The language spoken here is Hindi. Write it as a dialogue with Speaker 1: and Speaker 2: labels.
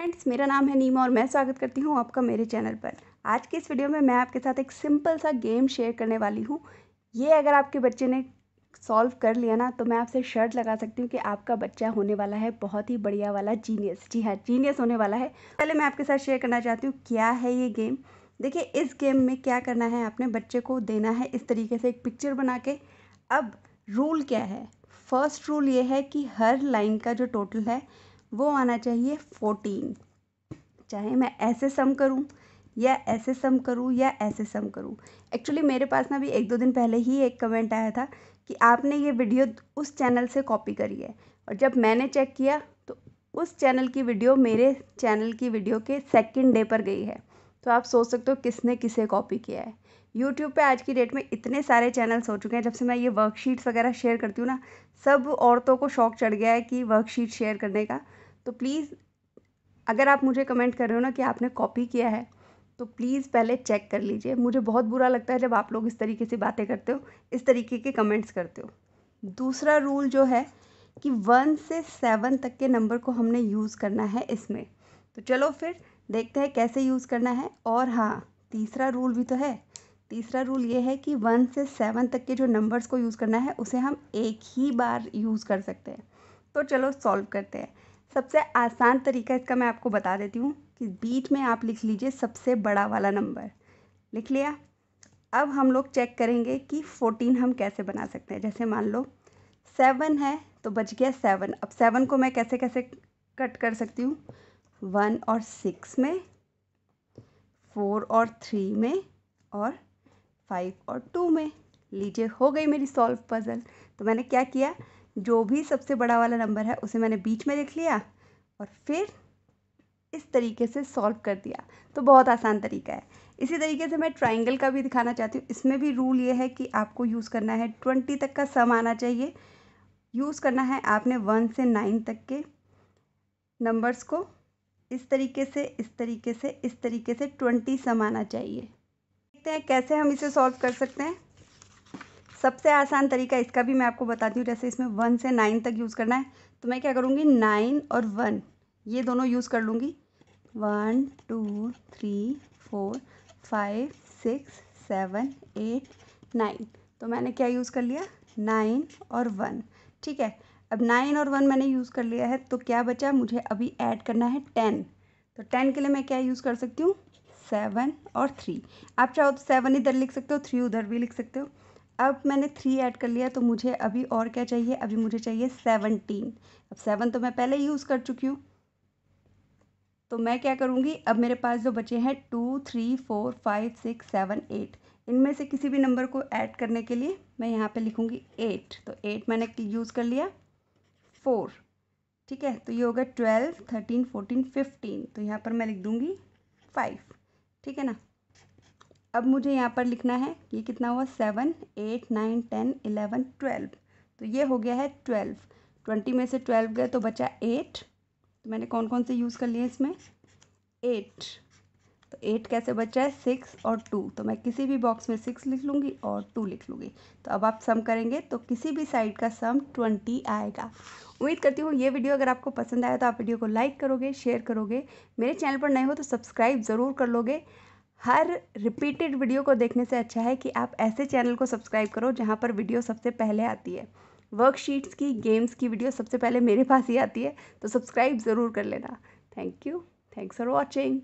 Speaker 1: फ्रेंड्स मेरा नाम है नीमा और मैं स्वागत करती हूँ आपका मेरे चैनल पर आज के इस वीडियो में मैं आपके साथ एक सिंपल सा गेम शेयर करने वाली हूँ ये अगर आपके बच्चे ने सॉल्व कर लिया ना तो मैं आपसे शर्ट लगा सकती हूँ कि आपका बच्चा होने वाला है बहुत ही बढ़िया वाला जीनियस जी हाँ जीनियस होने वाला है पहले मैं आपके साथ शेयर करना चाहती हूँ क्या है ये गेम देखिए इस गेम में क्या करना है आपने बच्चे को देना है इस तरीके से एक पिक्चर बना के अब रूल क्या है फर्स्ट रूल ये है कि हर लाइन का जो टोटल है वो आना चाहिए फोर्टीन चाहे मैं ऐसे सम करूँ या ऐसे सम करूँ या ऐसे सम करूँ एक्चुअली मेरे पास ना अभी एक दो दिन पहले ही एक कमेंट आया था कि आपने ये वीडियो उस चैनल से कॉपी करी है और जब मैंने चेक किया तो उस चैनल की वीडियो मेरे चैनल की वीडियो के सेकंड डे पर गई है तो आप सोच सकते हो किसने किसे कॉपी किया है यूट्यूब पे आज की डेट में इतने सारे चैनल्स हो चुके हैं जब से मैं ये वर्कशीट्स वगैरह शेयर करती हूँ ना सब औरतों को शौक चढ़ गया है कि वर्कशीट शेयर करने का तो प्लीज़ अगर आप मुझे कमेंट कर रहे हो ना कि आपने कॉपी किया है तो प्लीज़ पहले चेक कर लीजिए मुझे बहुत बुरा लगता है जब आप लोग इस तरीके से बातें करते हो इस तरीके के कमेंट्स करते हो दूसरा रूल जो है कि वन से सेवन तक के नंबर को हमने यूज़ करना है इसमें तो चलो फिर देखते हैं कैसे यूज़ करना है और हाँ तीसरा रूल भी तो है तीसरा रूल ये है कि वन से सेवन तक के जो नंबर्स को यूज़ करना है उसे हम एक ही बार यूज़ कर सकते हैं तो चलो सॉल्व करते हैं सबसे आसान तरीका इसका मैं आपको बता देती हूँ कि बीच में आप लिख लीजिए सबसे बड़ा वाला नंबर लिख लिया अब हम लोग चेक करेंगे कि फ़ोर्टीन हम कैसे बना सकते हैं जैसे मान लो सेवन है तो बच गया सेवन अब सेवन को मैं कैसे कैसे कट कर सकती हूँ वन और सिक्स में फोर और थ्री में और फाइव और टू में लीजिए हो गई मेरी सॉल्व पज़ल तो मैंने क्या किया जो भी सबसे बड़ा वाला नंबर है उसे मैंने बीच में लिख लिया और फिर इस तरीके से सॉल्व कर दिया तो बहुत आसान तरीका है इसी तरीके से मैं ट्राइंगल का भी दिखाना चाहती हूँ इसमें भी रूल ये है कि आपको यूज़ करना है ट्वेंटी तक का सम आना चाहिए यूज़ करना है आपने वन से नाइन तक के नंबर्स को इस तरीके से इस तरीके से इस तरीके से ट्वेंटी सम आना चाहिए देखते हैं कैसे हम इसे सॉल्व कर सकते हैं सबसे आसान तरीका इसका भी मैं आपको बताती हूँ जैसे इसमें वन से नाइन तक यूज़ करना है तो मैं क्या करूँगी नाइन और वन ये दोनों यूज़ कर लूँगी one two three four five six seven eight nine तो मैंने क्या यूज़ कर लिया नाइन और वन ठीक है अब नाइन और वन मैंने यूज़ कर लिया है तो क्या बचा मुझे अभी ऐड करना है टेन तो टेन के लिए मैं क्या यूज़ कर सकती हूँ सेवन और थ्री आप चाहो तो सेवन इधर लिख सकते हो थ्री उधर भी लिख सकते हो अब मैंने थ्री ऐड कर लिया तो मुझे अभी और क्या चाहिए अभी मुझे चाहिए सेवनटीन अब सेवन तो मैं पहले यूज़ कर चुकी हूँ तो मैं क्या करूँगी अब मेरे पास जो बचे हैं two three four five six seven eight इनमें से किसी भी नंबर को ऐड करने के लिए मैं यहाँ पे लिखूँगी एट तो एट मैंने यूज़ कर लिया फोर ठीक है तो ये होगा ट्वेल्व थर्टीन फोर्टीन फिफ्टीन तो यहाँ पर मैं लिख दूँगी फाइव ठीक है ना अब मुझे यहाँ पर लिखना है ये कितना हुआ seven eight nine ten eleven twelve तो ये हो गया है ट्वेल्व ट्वेंटी में से ट्वेल्व गए तो बचा एट तो मैंने कौन कौन से यूज़ कर लिए इसमें एट तो एट कैसे बचा है सिक्स और टू तो मैं किसी भी बॉक्स में सिक्स लिख लूँगी और टू लिख लूँगी तो अब आप सम करेंगे तो किसी भी साइड का सम ट्वेंटी आएगा उम्मीद करती हूँ ये वीडियो अगर आपको पसंद आया तो आप वीडियो को लाइक करोगे शेयर करोगे मेरे चैनल पर नए हो तो सब्सक्राइब ज़रूर कर लोगे हर रिपीटेड वीडियो को देखने से अच्छा है कि आप ऐसे चैनल को सब्सक्राइब करो जहाँ पर वीडियो सबसे पहले आती है वर्कशीट्स की गेम्स की वीडियो सबसे पहले मेरे पास ही आती है तो सब्सक्राइब ज़रूर कर लेना thank you thanks for watching